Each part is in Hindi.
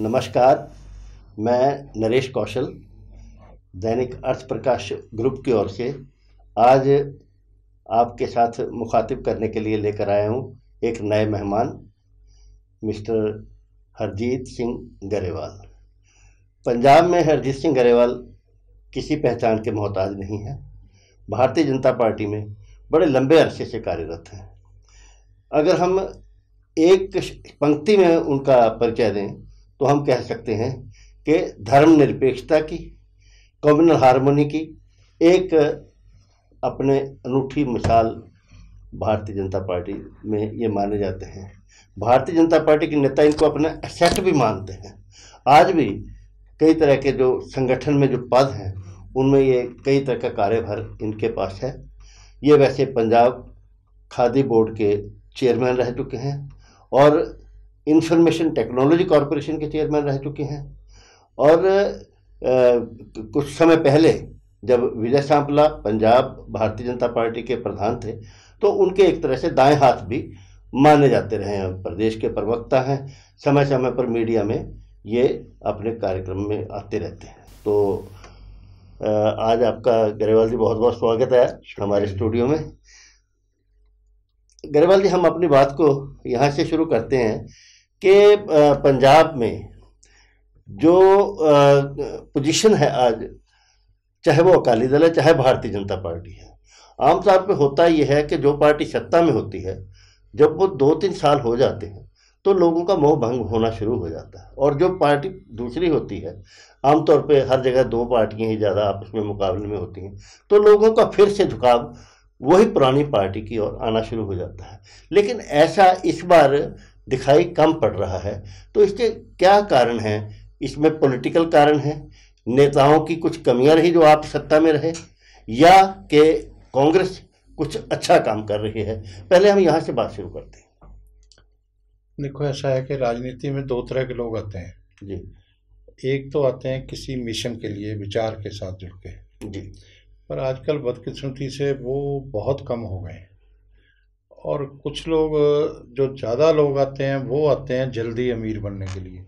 नमस्कार मैं नरेश कौशल दैनिक अर्थ प्रकाश ग्रुप की ओर से आज आपके साथ मुखातिब करने के लिए लेकर आया हूँ एक नए मेहमान मिस्टर हरजीत सिंह गरेवाल पंजाब में हरजीत सिंह गरेवाल किसी पहचान के मोहताज नहीं है भारतीय जनता पार्टी में बड़े लंबे अरसे से कार्यरत हैं अगर हम एक पंक्ति में उनका परिचय दें तो हम कह सकते हैं कि धर्मनिरपेक्षता की कम्युनल हारमोनी की एक अपने अनूठी मिसाल भारतीय जनता पार्टी में ये माने जाते हैं भारतीय जनता पार्टी के नेता इनको अपना एसेट भी मानते हैं आज भी कई तरह के जो संगठन में जो पद हैं उनमें ये कई तरह का कार्यभार इनके पास है ये वैसे पंजाब खादी बोर्ड के चेयरमैन रह चुके हैं और इंफॉर्मेशन टेक्नोलॉजी कॉरपोरेशन के चेयरमैन रह चुके हैं और आ, कुछ समय पहले जब विजय सांपला पंजाब भारतीय जनता पार्टी के प्रधान थे तो उनके एक तरह से दाएं हाथ भी माने जाते रहे हैं प्रदेश के प्रवक्ता हैं समय समय पर मीडिया में ये अपने कार्यक्रम में आते रहते हैं तो आज आपका गरेवाल जी बहुत बहुत स्वागत है हमारे स्टूडियो में गरेवाल जी हम अपनी बात को यहाँ से शुरू करते हैं कि पंजाब में जो पोजीशन है आज चाहे वो अकाली दल है चाहे भारतीय जनता पार्टी है आमतौर पर होता यह है कि जो पार्टी सत्ता में होती है जब वो दो तीन साल हो जाते हैं तो लोगों का मोह भंग होना शुरू हो जाता है और जो पार्टी दूसरी होती है आमतौर पे हर जगह दो पार्टियां ही ज़्यादा आपस में मुकाबले में होती हैं तो लोगों का फिर से झुकाव वही पुरानी पार्टी की ओर आना शुरू हो जाता है लेकिन ऐसा इस बार दिखाई कम पड़ रहा है तो इसके क्या कारण हैं इसमें पॉलिटिकल कारण है नेताओं की कुछ कमियां रही जो आप सत्ता में रहे या कि कांग्रेस कुछ अच्छा काम कर रही है पहले हम यहाँ से बात शुरू करते हैं देखो ऐसा है कि राजनीति में दो तरह के लोग आते हैं जी एक तो आते हैं किसी मिशन के लिए विचार के साथ जुड़ के जी पर आजकल बदकिस्मती से वो बहुत कम हो गए हैं और कुछ लोग जो ज़्यादा लोग आते हैं वो आते हैं जल्दी अमीर बनने के लिए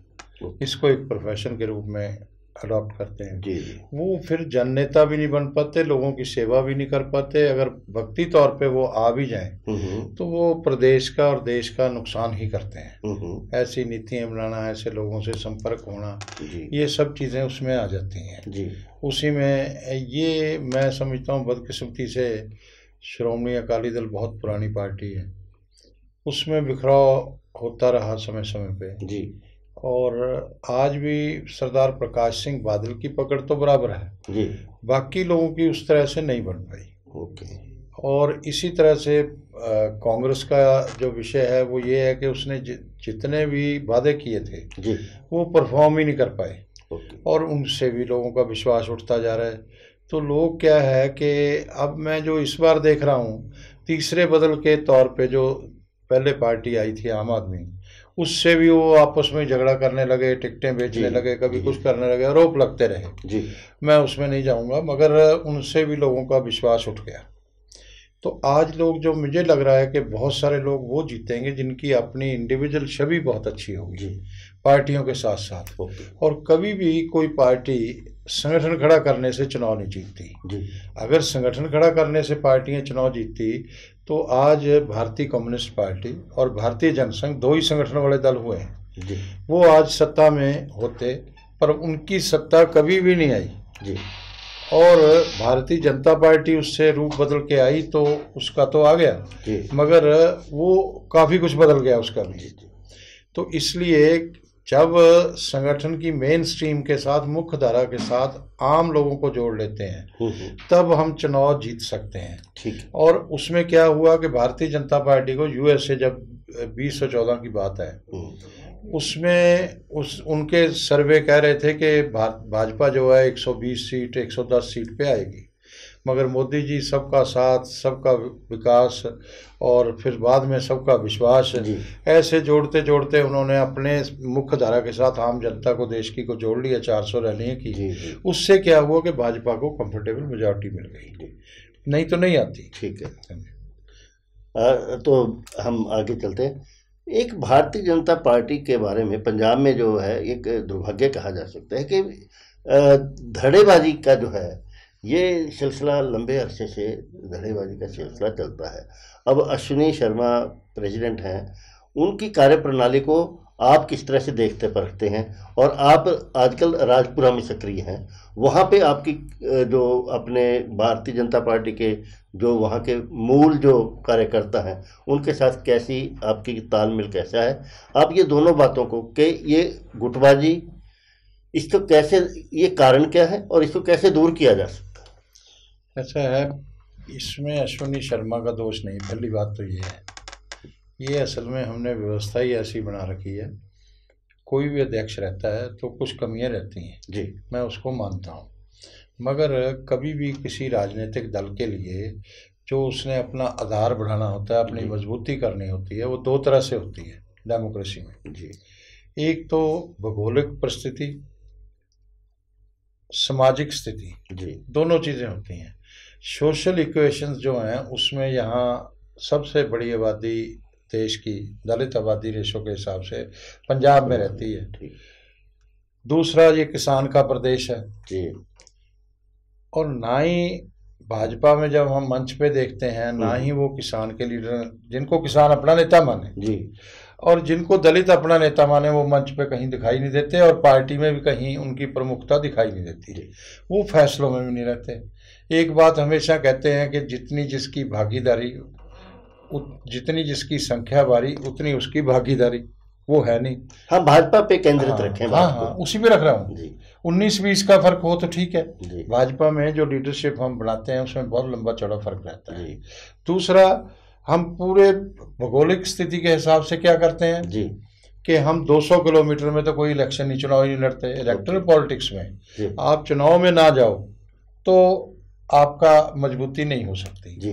इसको एक प्रोफेशन के रूप में अडॉप्ट करते हैं जी वो फिर जननेता भी नहीं बन पाते लोगों की सेवा भी नहीं कर पाते अगर भक्ति तौर पे वो आ भी जाएं हम्म, हम्म। तो वो प्रदेश का और देश का नुकसान ही करते हैं हम्म, ऐसी नीतियाँ बनाना ऐसे लोगों से संपर्क होना ये सब चीज़ें उसमें आ जाती हैं उसी में ये मैं समझता हूँ बदकिस्मती से श्रोमणी अकाली दल बहुत पुरानी पार्टी है उसमें बिखराव होता रहा समय समय पे जी और आज भी सरदार प्रकाश सिंह बादल की पकड़ तो बराबर है जी बाकी लोगों की उस तरह से नहीं बन पाई ओके और इसी तरह से कांग्रेस का जो विषय है वो ये है कि उसने जितने भी वादे किए थे जी वो परफॉर्म ही नहीं कर पाए और उनसे भी लोगों का विश्वास उठता जा रहा है तो लोग क्या है कि अब मैं जो इस बार देख रहा हूँ तीसरे बदल के तौर पे जो पहले पार्टी आई थी आम आदमी उससे भी वो आपस में झगड़ा करने लगे टिकटें बेचने लगे कभी कुछ करने लगे आरोप लगते रहे जी मैं उसमें नहीं जाऊँगा मगर उनसे भी लोगों का विश्वास उठ गया तो आज लोग जो मुझे लग रहा है कि बहुत सारे लोग वो जीतेंगे जिनकी अपनी इंडिविजुअल छवि बहुत अच्छी होगी पार्टियों के साथ साथ और कभी भी कोई पार्टी संगठन खड़ा करने से चुनाव नहीं जीतती अगर संगठन खड़ा करने से पार्टियां चुनाव जीतती तो आज भारतीय कम्युनिस्ट पार्टी और भारतीय जनसंघ दो ही संगठन वाले दल हुए हैं वो आज सत्ता में होते पर उनकी सत्ता कभी भी नहीं आई जी और भारतीय जनता पार्टी उससे रूप बदल के आई तो उसका तो आ गया मगर वो काफ़ी कुछ बदल गया उसका भी तो इसलिए जब संगठन की मेन स्ट्रीम के साथ मुख्य धारा के साथ आम लोगों को जोड़ लेते हैं हम्म, हम्म। तब हम चुनाव जीत सकते हैं ठीक और उसमें क्या हुआ कि भारतीय जनता पार्टी को यूएसए जब बीस सौ चौदह की बात है हम्म। उसमें उस उनके सर्वे कह रहे थे कि भाजपा जो है 120 सीट 110 सीट पे आएगी मगर मोदी जी सबका साथ सबका विकास और फिर बाद में सबका विश्वास ऐसे जोड़ते जोड़ते उन्होंने अपने मुख्य धारा के साथ आम जनता को देश की को जोड़ लिया चार सौ रैलियाँ की उससे क्या हुआ कि भाजपा को कंफर्टेबल मेजोरिटी मिल गई नहीं तो नहीं आती ठीक है आ, तो हम आगे चलते एक भारतीय जनता पार्टी के बारे में पंजाब में जो है एक दुर्भाग्य कहा जा सकता है कि धड़ेबाजी का जो है ये सिलसिला लंबे अरसे से धड़ेबाजी का सिलसिला चलता है अब अश्विनी शर्मा प्रेसिडेंट हैं उनकी कार्यप्रणाली को आप किस तरह से देखते परखते हैं और आप आजकल राजपुरा में सक्रिय हैं वहाँ पे आपकी जो अपने भारतीय जनता पार्टी के जो वहाँ के मूल जो कार्यकर्ता हैं उनके साथ कैसी आपकी तालमेल कैसा है आप ये दोनों बातों को कि ये गुटबाजी इसको कैसे ये कारण क्या है और इसको कैसे दूर किया जा सकता है ऐसा अच्छा है इसमें अश्विनी शर्मा का दोष नहीं पहली बात तो ये है ये असल में हमने व्यवस्था ही ऐसी बना रखी है कोई भी अध्यक्ष रहता है तो कुछ कमियां रहती हैं जी मैं उसको मानता हूँ मगर कभी भी किसी राजनीतिक दल के लिए जो उसने अपना आधार बढ़ाना होता है अपनी मजबूती करनी होती है वो दो तरह से होती है डेमोक्रेसी में जी एक तो भौगोलिक परिस्थिति सामाजिक स्थिति जी दोनों चीज़ें होती हैं सोशल इक्वेशंस जो हैं उसमें यहाँ सबसे बड़ी आबादी देश की दलित आबादी रेशों के हिसाब से पंजाब में रहती है दूसरा ये किसान का प्रदेश है जी और ना ही भाजपा में जब हम मंच पे देखते हैं ना हम्म। ही वो किसान के लीडर जिनको किसान अपना नेता माने जी और जिनको दलित अपना नेता माने वो मंच पे कहीं दिखाई नहीं देते और पार्टी में भी कहीं उनकी प्रमुखता दिखाई नहीं देती है वो फैसलों में भी नहीं रहते एक बात हमेशा कहते हैं कि जितनी जिसकी भागीदारी जितनी जिसकी संख्या बारी उतनी उसकी भागीदारी वो है नहीं हाँ भाजपा पे केंद्रित हाँ, रखें हाँ हाँ उसी पे रख रहा हूँ उन्नीस बीस का फर्क हो तो ठीक है भाजपा में जो लीडरशिप हम बनाते हैं उसमें बहुत लंबा चौड़ा फर्क रहता है दूसरा हम पूरे भौगोलिक स्थिति के हिसाब से क्या करते हैं जी कि हम 200 किलोमीटर में तो कोई इलेक्शन नहीं चुनाव ही नहीं लड़ते इलेक्ट्रल पॉलिटिक्स में आप चुनाव में ना जाओ तो आपका मजबूती नहीं हो सकती जी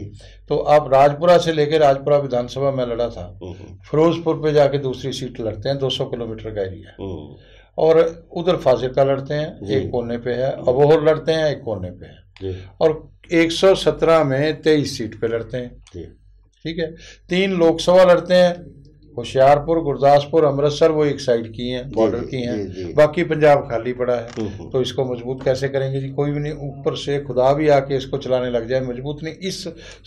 तो आप राजपुरा से लेकर राजपुरा विधानसभा में लड़ा था हम्म। फिरोजपुर पे जाके दूसरी सीट लड़ते हैं 200 किलोमीटर का एरिया हम्म। और उधर फाजिलका लड़ते हैं एक कोने पे है हम्म। अबोहर लड़ते हैं एक कोने पे है और 117 में तेईस सीट पे लड़ते हैं ठीक है तीन लोकसभा लड़ते हैं होशियारपुर गुरदासपुर अमृतसर वो एक साइड की हैं बॉर्डर की हैं बाकी पंजाब खाली पड़ा है हम्म, हम्म। तो इसको मजबूत कैसे करेंगे जी कोई भी नहीं ऊपर से खुदा भी आके इसको चलाने लग जाए मजबूत नहीं इस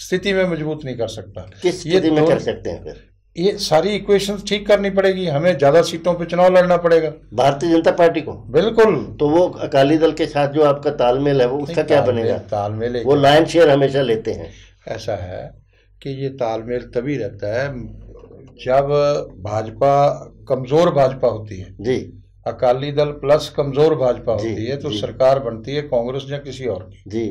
स्थिति में मजबूत नहीं कर सकता किस ये में कर सकते हैं फिर ये सारी इक्वेशन ठीक करनी पड़ेगी हमें ज्यादा सीटों पर चुनाव लड़ना पड़ेगा भारतीय जनता पार्टी को बिल्कुल तो वो अकाली दल के साथ जो आपका तालमेल है वो उसका क्या बनेगा तालमेल वो लाइन शेयर हमेशा लेते हैं ऐसा है कि ये तालमेल तभी रहता है जब भाजपा कमजोर भाजपा होती है जी अकाली दल प्लस कमजोर भाजपा होती है तो सरकार बनती है कांग्रेस या किसी और की जी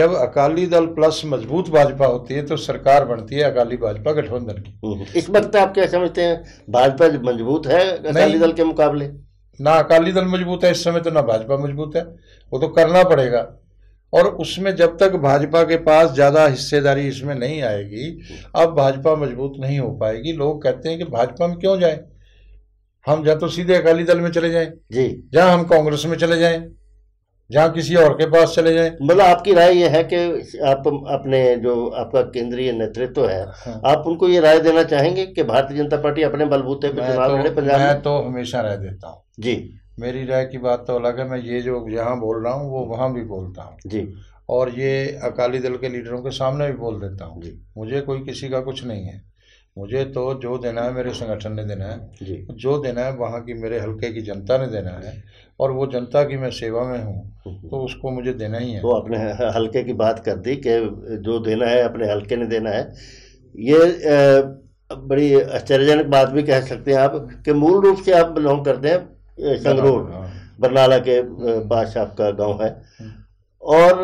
जब अकाली दल प्लस मजबूत भाजपा होती है तो सरकार बनती है अकाली भाजपा गठबंधन की हम्म, हम्म। इस वक्त आप क्या समझते हैं भाजपा मजबूत है अकाली दल के मुकाबले ना अकाली दल मजबूत है इस समय तो ना भाजपा मजबूत है वो तो करना पड़ेगा और उसमें जब तक भाजपा के पास ज़्यादा हिस्सेदारी इसमें नहीं आएगी अब भाजपा मजबूत नहीं हो पाएगी लोग कहते हैं कि भाजपा में क्यों जाए हम जहाँ तो सीधे अकाली दल में चले जाएं जी जहाँ हम कांग्रेस में चले जाएं जहाँ किसी और के पास चले जाएं मतलब आपकी राय यह है कि आप अपने जो आपका केंद्रीय नेतृत्व है हाँ। आप उनको ये राय देना चाहेंगे कि भारतीय जनता पार्टी अपने बलबूते पर चुनाव तो लड़े पंजाब मैं तो हमेशा राय देता हूँ जी मेरी राय की बात तो अलग है मैं ये जो यहाँ बोल रहा हूँ वो वहाँ भी बोलता हूँ जी और ये अकाली दल के लीडरों के सामने भी बोल देता हूँ जी मुझे कोई किसी का कुछ नहीं है मुझे तो जो देना है मेरे संगठन ने देना है जो देना है वहाँ की मेरे हलके की जनता ने देना है और वो जनता की मैं सेवा में हूँ तो उसको मुझे देना ही है तो अपने हलके की बात कर दी कि जो देना है अपने हलके ने देना है ये बड़ी आश्चर्यजनक बात भी कह सकते हैं आप कि मूल रूप से आप बिलोंग करते हैं संगरूर हाँ। बरनाला के पास आपका गांव है हाँ। और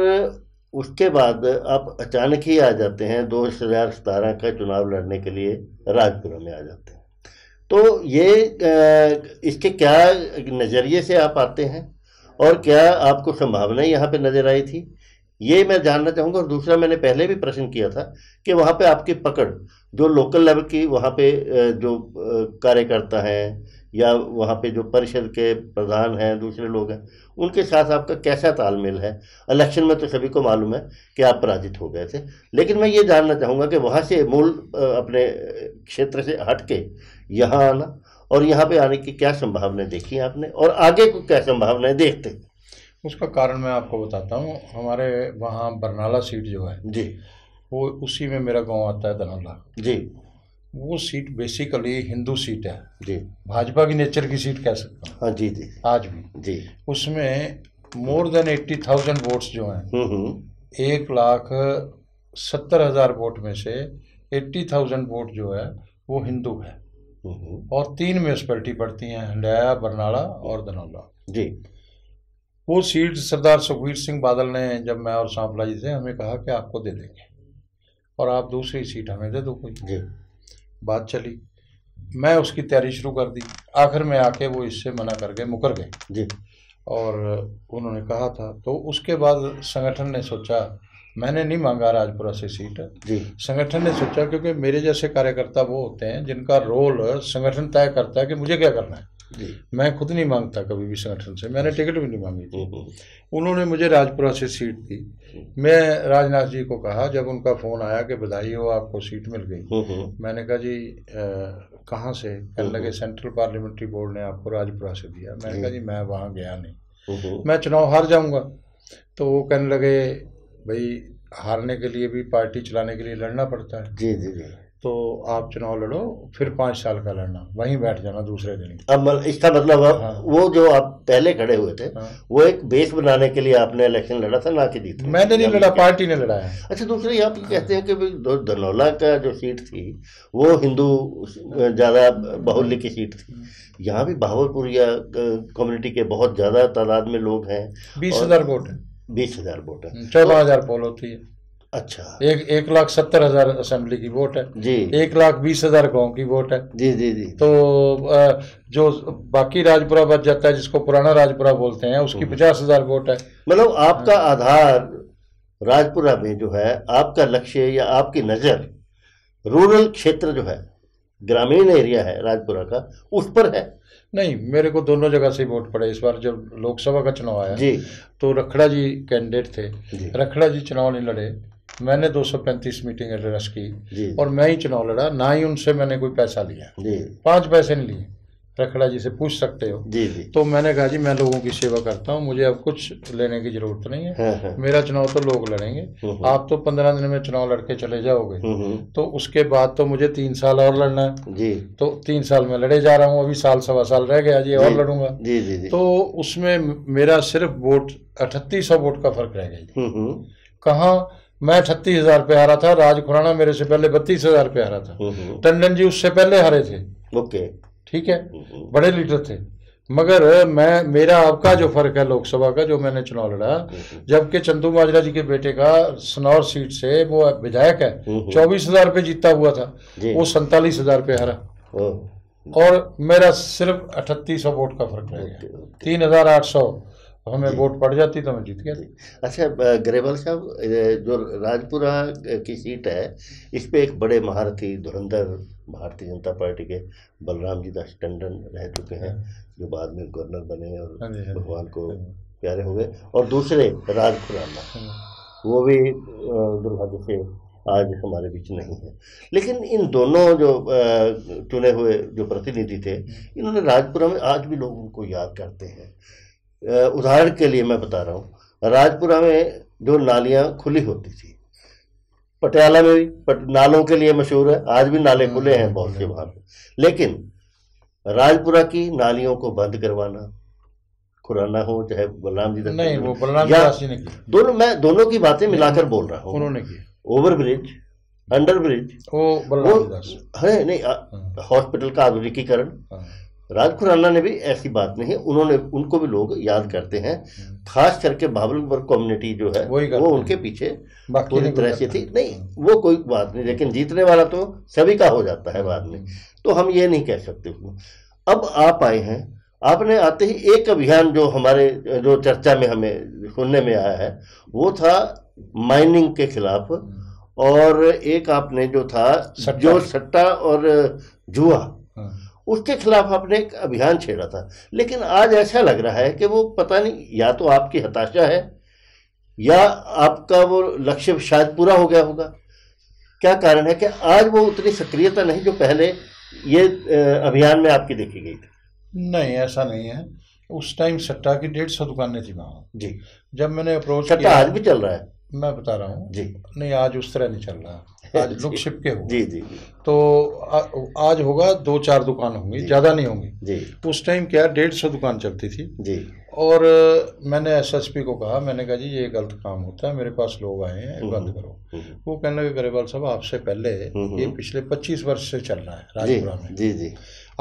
उसके बाद आप अचानक ही आ जाते हैं दो हजार सतारह का चुनाव लड़ने के लिए राजपुरा में आ जाते हैं तो ये इसके क्या नज़रिए से आप आते हैं और क्या आपको संभावना यहाँ पे नज़र आई थी ये मैं जानना चाहूँगा और दूसरा मैंने पहले भी प्रश्न किया था कि वहाँ पे आपकी पकड़ जो लोकल लेवल की वहाँ पे जो कार्यकर्ता हैं या वहाँ पे जो परिषद के प्रधान हैं दूसरे लोग हैं उनके साथ आपका कैसा तालमेल है इलेक्शन में तो सभी को मालूम है कि आप पराजित हो गए थे लेकिन मैं ये जानना चाहूँगा कि वहाँ से मूल अपने क्षेत्र से हट के यहाँ आना और यहाँ पे आने की क्या संभावनाएं देखी आपने और आगे को क्या संभावनाएं देखते उसका कारण मैं आपको बताता हूँ हमारे वहाँ बरनाला सीट जो है जी वो उसी में मेरा गाँव आता है धनौला जी वो सीट बेसिकली हिंदू सीट है जी भाजपा की नेचर की सीट कह सकते हैं हाँ जी जी आज भी जी उसमें more than eighty thousand votes जो हैं हम्म, हम्म। एक लाख सत्तर हजार वोट में से एट्टी थाउजेंड वोट जो है वो हिंदू है हम्म, और तीन म्यूनसिपैलिटी पड़ती हैं हंडाया बरनाला और धनौला जी वो सीट सरदार सुखबीर सिंह बादल ने जब मैं और सांपला जी थे हमें कहा कि आपको दे देंगे और आप दूसरी सीट हमें दे दो कोई जी बात चली मैं उसकी तैयारी शुरू कर दी आखिर में आके वो इससे मना कर गए मुकर गए जी और उन्होंने कहा था तो उसके बाद संगठन ने सोचा मैंने नहीं मांगा राजपुरा से सीट जी संगठन ने सोचा क्योंकि मेरे जैसे कार्यकर्ता वो होते हैं जिनका रोल संगठन तय करता है कि मुझे क्या करना है मैं खुद नहीं मांगता कभी भी संगठन से मैंने टिकट भी नहीं मांगी थी हम्म, हम्म। उन्होंने मुझे राजपुरा से सीट दी मैं राजनाथ जी को कहा जब उनका फ़ोन आया कि बधाई हो आपको सीट मिल गई हम्म, मैंने कहा जी कहाँ से कहने लगे सेंट्रल पार्लियामेंट्री बोर्ड ने आपको राजपुरा से दिया मैंने कहा जी मैं वहाँ गया नहीं मैं चुनाव हार जाऊँगा तो वो कहने लगे भाई हारने के लिए भी पार्टी चलाने के लिए लड़ना पड़ता है जी जी जी तो आप चुनाव लड़ो फिर पाँच साल का लड़ना वहीं बैठ जाना दूसरे दिन अब इसका मतलब हाँ। वो जो आप पहले खड़े हुए थे हाँ। वो एक बेस बनाने के लिए आपने इलेक्शन लड़ा था ना कि जीत मैंने नहीं लड़ा पार्टी ने लड़ा है अच्छा दूसरे आप हाँ। कहते हैं कि धनौला का जो सीट थी वो हिंदू ज़्यादा बाहुल्य की सीट थी हाँ। यहाँ भी या कम्युनिटी के बहुत ज़्यादा तादाद में लोग हैं बीस हज़ार वोट बीस हज़ार वोट है चौदह हज़ार पोल होती है अच्छा एक एक लाख सत्तर हजार असेंबली की वोट है जी एक लाख बीस हजार गाँव की वोट है जी जी जी तो जो बाकी राजपुरा बच जाता है जिसको पुराना राजपुरा बोलते हैं उसकी हम्म। पचास हजार वोट है मतलब आपका हाँ। आधार राजपुरा में जो है आपका लक्ष्य या आपकी नज़र रूरल क्षेत्र जो है ग्रामीण एरिया है राजपुरा का उस पर है नहीं मेरे को दोनों जगह से वोट पड़े इस बार जब लोकसभा का चुनाव आया जी तो रखड़ा जी कैंडिडेट थे रखड़ा जी चुनाव नहीं लड़े मैंने 235 मीटिंग एड्रेस की और मैं ही चुनाव लड़ा ना ही उनसे मैंने कोई पैसा लिया पांच पैसे नहीं लिए रखड़ा जी से पूछ सकते हो जी जी तो मैंने कहा जी मैं लोगों की सेवा करता हूँ मुझे अब कुछ लेने की जरूरत नहीं है, है, हाँ, है। हाँ। मेरा चुनाव तो लोग लड़ेंगे हम्म, हम्म। आप तो पंद्रह दिन में चुनाव लड़के चले जाओगे हम्म, तो उसके बाद तो मुझे तीन साल और लड़ना है जी तो तीन साल में लड़े जा रहा हूँ अभी साल सवा साल रह गया जी और लड़ूंगा जी जी तो उसमें मेरा सिर्फ वोट अठतीस सौ वोट का फर्क रह गया कहा मैं अठतीस हजार पे हारा था राज खुराना मेरे से पहले बत्तीस हजार पे हारा था हम्म, हम्म। टंडन जी उससे पहले हारे थे ओके ठीक है हम्म, बड़े लीडर थे मगर मैं मेरा आपका जो फर्क है लोकसभा का जो मैंने चुनाव लड़ा जबकि चंदू माजरा जी के बेटे का सनौर सीट से वो विधायक है चौबीस हजार पे जीता हुआ था वो सैतालीस हजार पे हारा और मेरा सिर्फ अठतीस सौ वोट का फर्क रह गया तीन हजार आठ सौ तो हमें वोट पड़ जाती तो हमें जीत गया अच्छा ग्रेवाल साहब जो राजपुरा की सीट है इस पर एक बड़े महारथी धुरंधर भारतीय जनता पार्टी के बलराम जी दास टंडन रह चुके हैं जो बाद में गवर्नर बने और हाँ हाँ भगवान को हाँ प्यारे हो गए और दूसरे राजपुरा वो भी दुर्भाग्य से आज हमारे बीच नहीं है लेकिन इन दोनों जो चुने हुए जो प्रतिनिधि थे इन्होंने राजपुरा में आज भी लोग उनको याद करते हैं उदाहरण के लिए मैं बता रहा हूँ राजपुरा में जो नालियाँ खुली होती थी पटियाला में भी पट, नालों के लिए मशहूर है आज भी नाले हम्म, खुले हैं बहुत से हम्म। वहाँ पर लेकिन राजपुरा की नालियों को बंद करवाना खुराना हो चाहे बलराम जी नहीं वो बलराम ने दोनों मैं दोनों की बातें मिलाकर बोल रहा हूँ उन्होंने की ओवर ब्रिज अंडर ब्रिज वो है नहीं हाँ। हॉस्पिटल का आधुनिकीकरण हाँ। राज खुराना ने भी ऐसी बात नहीं है उन्होंने उनको भी लोग याद करते हैं खास करके बाबलपुर कम्युनिटी जो है वो उनके पीछे पूरी तरह से थी नहीं वो कोई बात नहीं लेकिन जीतने वाला तो सभी का हो जाता है बाद में तो हम ये नहीं कह सकते अब आप आए हैं आपने आते ही एक अभियान जो हमारे जो चर्चा में हमें सुनने में आया है वो था माइनिंग के खिलाफ और एक आपने जो था जो सट्टा और जुआ हाँ। उसके खिलाफ आपने एक अभियान छेड़ा था लेकिन आज ऐसा लग रहा है कि वो पता नहीं या तो आपकी हताशा है या आपका वो लक्ष्य शायद पूरा हो गया होगा क्या कारण है कि आज वो उतनी सक्रियता नहीं जो पहले ये अभियान में आपकी देखी गई थी नहीं ऐसा नहीं है उस टाइम सट्टा की डेढ़ सौ दुकानें थी वहाँ जी जब मैंने अप्रोच सट्टा आज भी चल रहा है मैं बता रहा हूँ जी नहीं आज उस तरह नहीं चल रहा लोग छिपके होंगे जी जी तो आ, आज होगा दो चार दुकान होंगी ज़्यादा नहीं होंगी जी तो उस टाइम क्या डेढ़ सौ दुकान चलती थी जी और मैंने एसएसपी को कहा मैंने कहा जी ये गलत काम होता है मेरे पास लोग आए हैं हम्म, बंद करो हम्म, हम्म। वो कहने लगे गरेवाल साहब आपसे पहले ये पिछले 25 वर्ष से चल रहा है राजपुरा में जी जी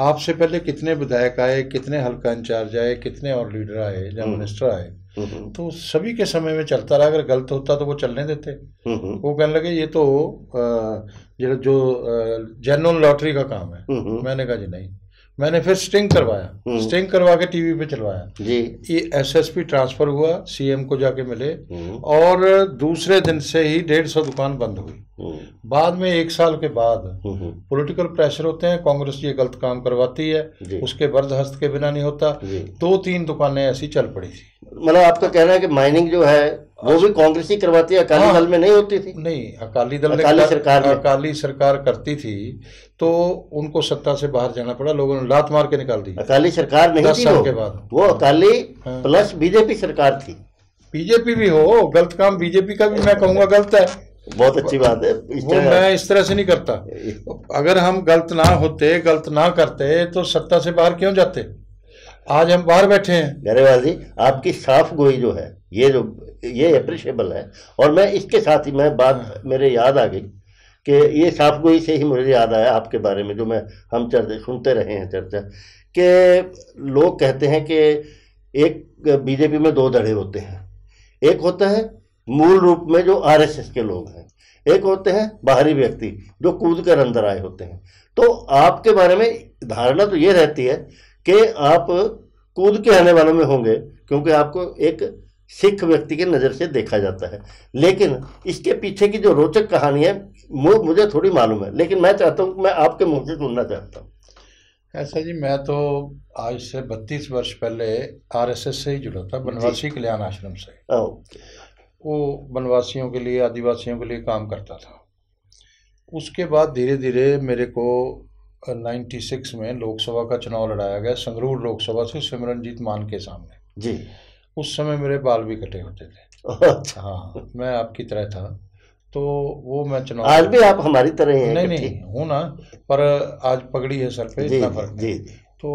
आपसे पहले कितने विधायक आए कितने हल्का इंचार्ज आए कितने और लीडर आए या मिनिस्टर आए हम्म। तो सभी के समय में चलता रहा अगर गलत होता तो वो चलने देते हम्म। वो कहने लगे ये तो जो जनरल लॉटरी का काम है हम्म। मैंने कहा जी नहीं मैंने फिर स्टिंग करवाया हम्म। स्टिंग करवा के टीवी पे चलवाया ये एसएसपी ट्रांसफर हुआ सीएम को जाके मिले हम्म। और दूसरे दिन से ही डेढ़ सौ दुकान बंद हुई हम्म। बाद में एक साल के बाद पॉलिटिकल प्रेशर होते हैं कांग्रेस ये गलत काम करवाती है उसके बर्द हस्त के बिना नहीं होता दो तीन दुकानें ऐसी चल पड़ी थी मतलब आपका कहना है कि माइनिंग जो है वो भी कांग्रेस ही करवाती है अकाली हाँ। दल में नहीं होती थी नहीं अकाली दल अकाली सरकार अकाली सरकार करती थी तो उनको सत्ता से बाहर जाना पड़ा लोगों ने लात मार के निकाल दी अकाली सरकार नहीं दस साल के बाद वो अकाली हाँ। प्लस बीजेपी सरकार थी बीजेपी भी हो गलत काम बीजेपी का भी मैं कहूंगा गलत है बहुत अच्छी बात है वो मैं इस तरह से नहीं करता अगर हम गलत ना होते गलत ना करते तो सत्ता से बाहर क्यों जाते आज हम बाहर बैठे हैं गरेवाल जी आपकी साफ गोई जो है ये जो ये अप्रिशिएबल है और मैं इसके साथ ही मैं बात मेरे याद आ गई कि ये साफ गोई से ही मुझे याद आया आपके बारे में जो मैं हम चर्चा सुनते रहे हैं चर्चा कि लोग कहते हैं कि एक बीजेपी में दो धड़े होते हैं एक होता है मूल रूप में जो आरएसएस के लोग हैं एक होते हैं बाहरी व्यक्ति जो कूद कर अंदर आए होते हैं तो आपके बारे में धारणा तो ये रहती है कि आप कूद के आने वालों में होंगे क्योंकि आपको एक सिख व्यक्ति की नज़र से देखा जाता है लेकिन इसके पीछे की जो रोचक कहानी है वो मुझे थोड़ी मालूम है लेकिन मैं चाहता हूँ मैं आपके मुँह से सुनना चाहता हूँ ऐसा जी मैं तो आज से बत्तीस वर्ष पहले आरएसएस से ही जुड़ा था बनवासी कल्याण आश्रम से हाँ, वो बनवासियों के लिए आदिवासियों के लिए काम करता था उसके बाद धीरे धीरे मेरे को 96 में लोकसभा का चुनाव लड़ाया गया संगरूर लोकसभा से सिमरनजीत मान के सामने जी उस समय मेरे बाल भी कटे होते थे अच्छा हाँ मैं आपकी तरह था तो वो मैं चुनाव आज भी आप हमारी तरह हैं नहीं नहीं हूँ ना पर आज पगड़ी है सर पे इतना फर्क जी, जी तो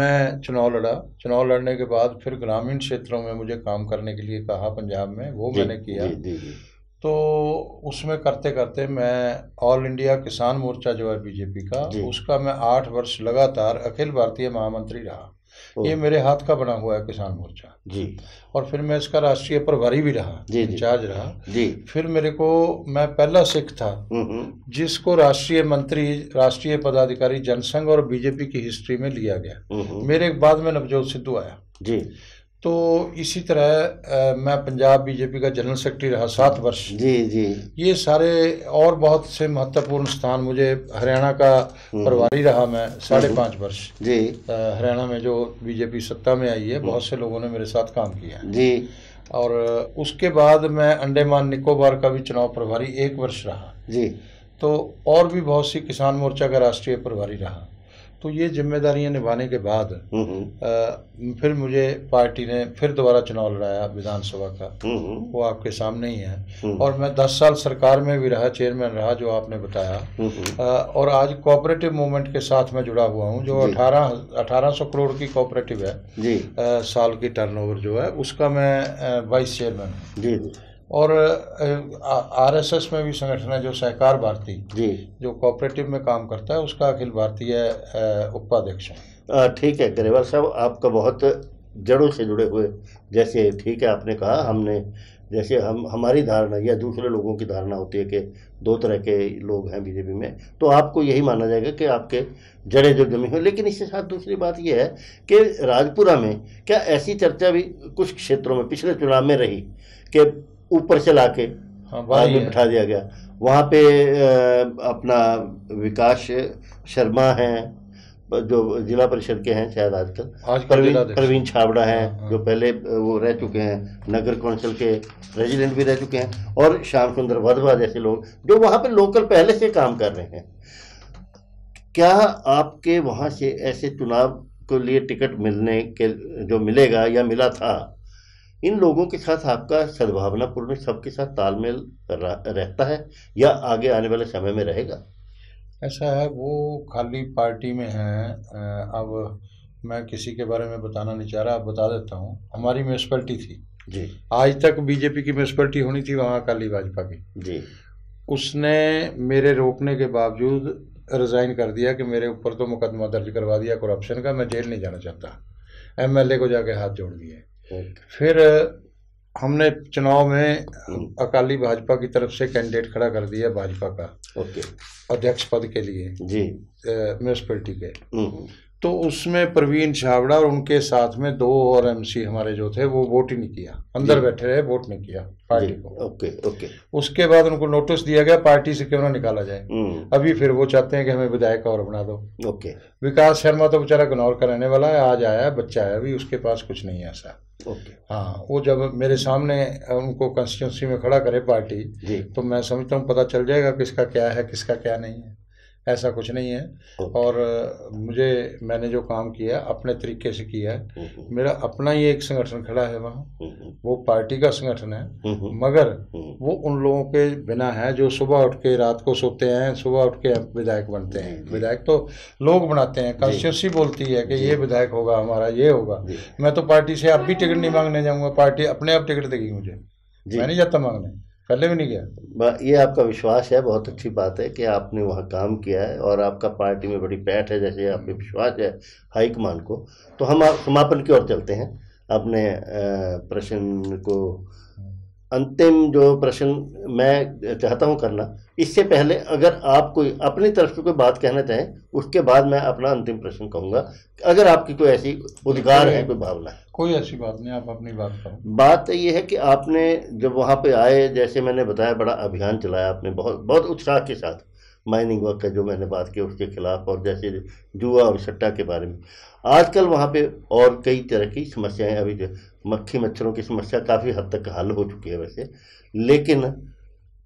मैं चुनाव लड़ा चुनाव लड़ने के बाद फिर ग्रामीण क्षेत्रों में मुझे काम करने के लिए कहा पंजाब में वो जी, मैंने किया जी, जी, जी। तो उसमें करते करते मैं ऑल इंडिया किसान मोर्चा जो है बीजेपी का उसका मैं आठ वर्ष लगातार अखिल भारतीय महामंत्री रहा ये मेरे हाथ का बना हुआ है किसान मोर्चा जी और फिर मैं इसका राष्ट्रीय प्रभारी भी रहा जी इंचार्ज रहा जी फिर मेरे को मैं पहला सिख था हम्म, हम्म। जिसको राष्ट्रीय मंत्री राष्ट्रीय पदाधिकारी जनसंघ और बीजेपी की हिस्ट्री में लिया गया हम्म, मेरे बाद में नवजोत सिद्धू आया जी तो इसी तरह मैं पंजाब बीजेपी का जनरल सेक्रेटरी रहा सात वर्ष जी जी ये सारे और बहुत से महत्वपूर्ण स्थान मुझे हरियाणा का हम्म। प्रभारी रहा मैं साढ़े हम्म। पाँच वर्ष जी हरियाणा में जो बीजेपी सत्ता में आई है हम्म। बहुत से लोगों ने मेरे साथ काम किया जी और उसके बाद मैं अंडेमान निकोबार का भी चुनाव प्रभारी एक वर्ष रहा जी तो और भी बहुत सी किसान मोर्चा का राष्ट्रीय प्रभारी रहा तो ये जिम्मेदारियां निभाने के बाद आ, हम्म, हम्म। फिर मुझे पार्टी ने फिर दोबारा चुनाव लड़ाया विधानसभा का हम्म, वो आपके सामने ही है और मैं 10 साल सरकार में भी रहा चेयरमैन रहा जो आपने बताया आ, और आज कोऑपरेटिव मूवमेंट के साथ मैं जुड़ा हुआ हूँ जो अठारह सौ करोड़ की कोऑपरेटिव है जी। आ, साल की टर्नओवर जो है उसका मैं वाइस चेयरमैन हूँ और आरएसएस में भी संगठन है जो सहकार भारती जी जो कोऑपरेटिव में काम करता है उसका अखिल भारतीय उपाध्यक्ष है ठीक है ग्रेवाल साहब आपका बहुत जड़ों से जुड़े हुए जैसे ठीक है आपने कहा हमने जैसे हम हमारी धारणा या दूसरे लोगों की धारणा होती है कि दो तरह के लोग हैं बीजेपी में तो आपको यही माना जाएगा कि आपके जड़े जो जमी हो लेकिन इसके साथ दूसरी बात यह है कि राजपुरा में क्या ऐसी चर्चा भी कुछ क्षेत्रों में पिछले चुनाव में रही कि ऊपर से लाके हाँ, बाद में बिठा दिया गया वहाँ पे अपना विकास शर्मा हैं जो जिला परिषद के हैं शायद आजकल प्रवीण प्रवीण छाबड़ा हैं हाँ, हाँ। जो पहले वो रह चुके हैं नगर कौंसिल के रेजिडेंट भी रह चुके हैं और श्याम सुंदर वधवा जैसे लोग जो वहाँ पर लोकल पहले से काम कर रहे हैं क्या आपके वहाँ से ऐसे चुनाव के लिए टिकट मिलने के जो मिलेगा या मिला था इन लोगों के साथ आपका सद्भावनापूर्ण सबके साथ तालमेल रहता है या आगे आने वाले समय में रहेगा ऐसा है वो खाली पार्टी में है अब मैं किसी के बारे में बताना नहीं चाह रहा अब बता देता हूँ हमारी म्यूनसिपलिटी थी जी आज तक बीजेपी की म्यूनसिपलिटी होनी थी वहाँ अकाली भाजपा की जी उसने मेरे रोकने के बावजूद रिज़ाइन कर दिया कि मेरे ऊपर तो मुकदमा दर्ज करवा दिया करप्शन का मैं जेल नहीं जाना चाहता एमएलए को जाके हाथ जोड़ दिए फिर हमने चुनाव में हम्म। अकाली भाजपा की तरफ से कैंडिडेट खड़ा कर दिया भाजपा का ओके अध्यक्ष पद के लिए जी म्यूनसिपलिटी के हम्म, हम्म। तो उसमें प्रवीण छावड़ा और उनके साथ में दो और एमसी हमारे जो थे वो वोट ही नहीं किया अंदर बैठे रहे वोट नहीं किया पार्टी को ओके ओके उसके बाद उनको नोटिस दिया गया पार्टी से क्यों ना निकाला जाए अभी फिर वो चाहते हैं कि हमें विधायक और बना दो ओके विकास शर्मा तो बेचारा गनौर का रहने वाला है आज आया बच्चा है अभी उसके पास कुछ नहीं है ऐसा हाँ वो जब मेरे सामने उनको कॉन्स्टिट्यूंसी में खड़ा करे पार्टी तो मैं समझता हूँ पता चल जाएगा किसका क्या है किसका क्या नहीं है ऐसा कुछ नहीं है और मुझे मैंने जो काम किया अपने तरीके से किया है हम्म, हम्म। मेरा अपना ही एक संगठन खड़ा है वहाँ हम्म, वो पार्टी का संगठन है मगर वो उन लोगों के बिना है जो सुबह उठ के रात को सोते हैं सुबह उठ के विधायक बनते हैं विधायक तो लोग बनाते हैं कॉन्स्टिट्यूंसी बोलती है कि ये विधायक होगा हमारा ये होगा मैं तो पार्टी से अब भी टिकट नहीं मांगने जाऊँगा पार्टी अपने आप टिकट देगी मुझे मैं नहीं जाता मांगने पहले भी नहीं गया ये आपका विश्वास है बहुत अच्छी बात है कि आपने वहाँ काम किया है और आपका पार्टी में बड़ी पैठ है जैसे आप विश्वास है हाईकमान को तो हम समापन की ओर चलते हैं आपने प्रश्न को अंतिम जो प्रश्न मैं चाहता हूं करना इससे पहले अगर आप कोई अपनी तरफ से कोई बात कहना चाहें उसके बाद मैं अपना अंतिम प्रश्न कहूंगा अगर आपकी कोई ऐसी उद्गार है कोई भावना है कोई ऐसी बात नहीं आप अपनी बात करो बात ये है कि आपने जब वहाँ पे आए जैसे मैंने बताया बड़ा अभियान चलाया आपने बहुत बहुत उत्साह के साथ माइनिंग वर्क का जो मैंने बात की उसके खिलाफ और जैसे जुआ और सट्टा के बारे में आजकल वहाँ पे और कई तरह की समस्याएं अभी मक्खी मच्छरों की समस्या काफ़ी हद तक हल हो चुकी है वैसे लेकिन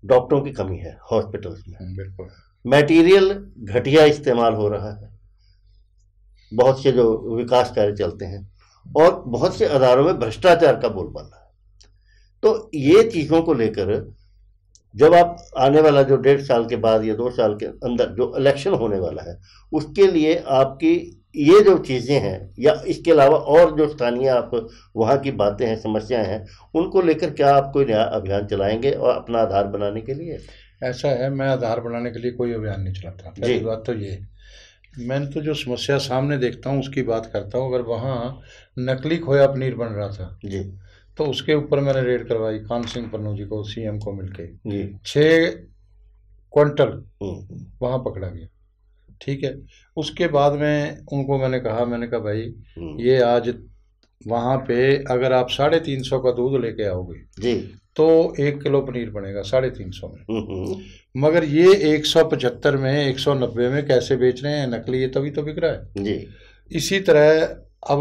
डॉक्टरों की कमी है हॉस्पिटल्स में हाँ, मटेरियल घटिया इस्तेमाल हो रहा है बहुत से जो विकास कार्य चलते हैं और बहुत से अदारों में भ्रष्टाचार का बोलबाला है तो ये चीज़ों को लेकर जब आप आने वाला जो डेढ़ साल के बाद या दो साल के अंदर जो इलेक्शन होने वाला है उसके लिए आपकी ये जो चीज़ें हैं या इसके अलावा और जो स्थानीय आप वहाँ की बातें हैं समस्याएं हैं उनको लेकर क्या आप कोई नया अभियान चलाएंगे और अपना आधार बनाने के लिए ऐसा है मैं आधार बनाने के लिए कोई अभियान नहीं चलाता पहली बात तो ये मैं तो जो समस्या सामने देखता हूँ उसकी बात करता हूँ अगर वहाँ नकली खोया पनीर बन रहा था जी तो उसके ऊपर मैंने रेड करवाई कान सिंह पन्नू जी को सीएम को मिलके छः क्विंटल हम्म, हम्म। वहां पकड़ा गया ठीक है उसके बाद में उनको मैंने कहा मैंने कहा भाई हम्म। ये आज वहां पे अगर आप साढ़े तीन सौ का दूध लेके आओगे जी तो एक किलो पनीर बनेगा साढ़े तीन सौ में मगर ये एक सौ पचहत्तर में एक सौ नब्बे में कैसे बेच रहे हैं नकली ये तभी तो बिक रहा है जी इसी तरह अब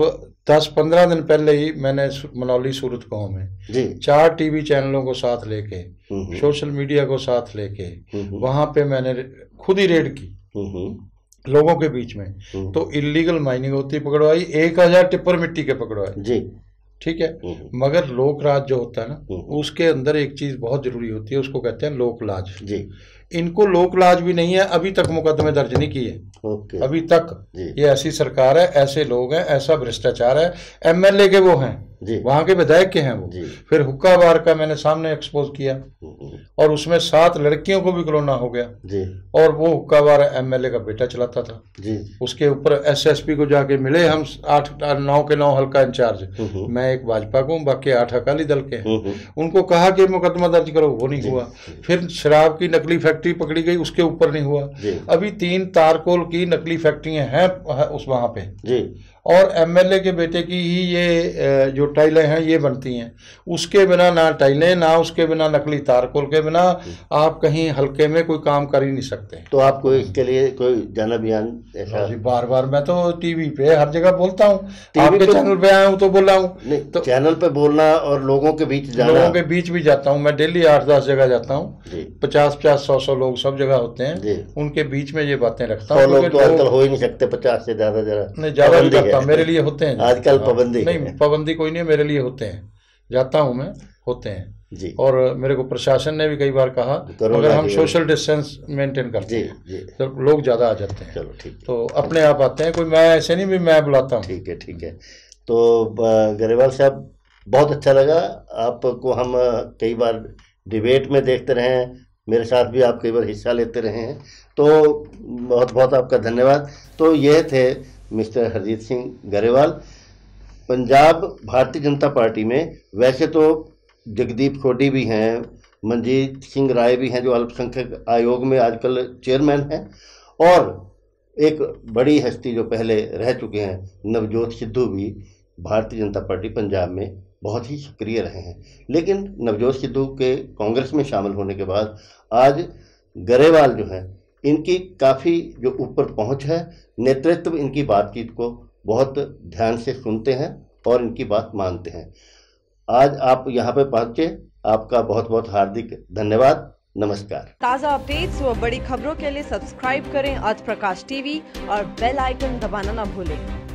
10-15 दिन पहले ही मैंने मनौली सूरत गांव में चार टीवी चैनलों को साथ लेके हम्म, हम्म। सोशल मीडिया को साथ लेके हम्म, वहां पे मैंने खुद ही रेड की लोगों के बीच में तो इलीगल माइनिंग होती पकड़वाई एक हजार टिप्पर मिट्टी के पकड़वाए जी ठीक है मगर लोक राज जो होता है ना उसके अंदर एक चीज बहुत जरूरी होती है उसको कहते हैं लोक लाज जी इनको लोक लाज भी नहीं है अभी तक मुकदमे दर्ज नहीं किए अभी तक ये ऐसी सरकार है ऐसे लोग हैं ऐसा भ्रष्टाचार है एमएलए के वो हैं जी वहाँ के विधायक के हैं वो जी फिर हुक्का बार का मैंने सामने एक्सपोज किया हम्म, हम्म। और उसमें सात लड़कियों को भी कोरोना हो गया जी और वो हुक्का बार एमएलए का बेटा चलाता था जी उसके ऊपर एसएसपी को जाके मिले हम आठ नौ के नौ हल्का इंचार्ज हम्म, मैं एक भाजपा को बाकी आठ अकाली दल के हैं उनको कहा कि मुकदमा दर्ज करो वो नहीं हुआ फिर शराब की नकली फैक्ट्री पकड़ी गई उसके ऊपर नहीं हुआ अभी तीन तारकोल की नकली फैक्ट्रियां हैं उस वहां पे जी और एमएलए के बेटे की ही ये जो टाइलें हैं ये बनती हैं उसके बिना ना टाइलें ना उसके बिना नकली तारकोल के बिना आप कहीं हल्के में कोई काम कर ही नहीं सकते तो आपको इसके लिए कोई जन अभियान हाँ बार बार मैं तो टीवी पे हर जगह बोलता हूँ आपके पे चैनल पे आया हूँ तो बोला हूँ तो चैनल पे बोलना और लोगों के बीच जाना लोगों के बीच भी जाता हूँ मैं डेली आठ दस जगह जाता हूँ पचास पचास सौ सौ लोग सब जगह होते हैं उनके बीच में ये बातें रखता हूँ तो हो ही नहीं सकते पचास से ज्यादा ज्यादा नहीं ज्यादा होगा अच्छा, मेरे लिए होते हैं आजकल हाँ। पाबंदी नहीं पाबंदी कोई नहीं मेरे लिए होते हैं जाता हूँ मैं होते हैं जी और मेरे को प्रशासन ने भी कई बार कहा तो अगर हम सोशल डिस्टेंस मेंटेन करते हैं तो लोग ज़्यादा आ जाते हैं चलो ठीक तो अपने आप आते हैं कोई मैं ऐसे नहीं भी मैं बुलाता हूँ ठीक है ठीक है तो गरेवाल साहब बहुत अच्छा लगा आपको हम कई बार डिबेट में देखते रहे हैं मेरे साथ भी आप कई बार हिस्सा लेते रहे हैं तो बहुत बहुत आपका धन्यवाद तो ये थे मिस्टर हरजीत सिंह गरेवाल पंजाब भारतीय जनता पार्टी में वैसे तो जगदीप खोडी भी हैं मंजीत सिंह राय भी हैं जो अल्पसंख्यक आयोग में आजकल चेयरमैन हैं और एक बड़ी हस्ती जो पहले रह चुके हैं नवजोत सिद्धू भी भारतीय जनता पार्टी पंजाब में बहुत ही सक्रिय रहे हैं लेकिन नवजोत सिद्धू के कांग्रेस में शामिल होने के बाद आज गरेवाल जो हैं इनकी काफ़ी जो ऊपर पहुंच है नेतृत्व इनकी बातचीत को बहुत ध्यान से सुनते हैं और इनकी बात मानते हैं आज आप यहाँ पे पहुँचे आपका बहुत बहुत हार्दिक धन्यवाद नमस्कार ताज़ा अपडेट्स व बड़ी खबरों के लिए सब्सक्राइब करें आज प्रकाश टीवी और बेल आइकन दबाना न भूलें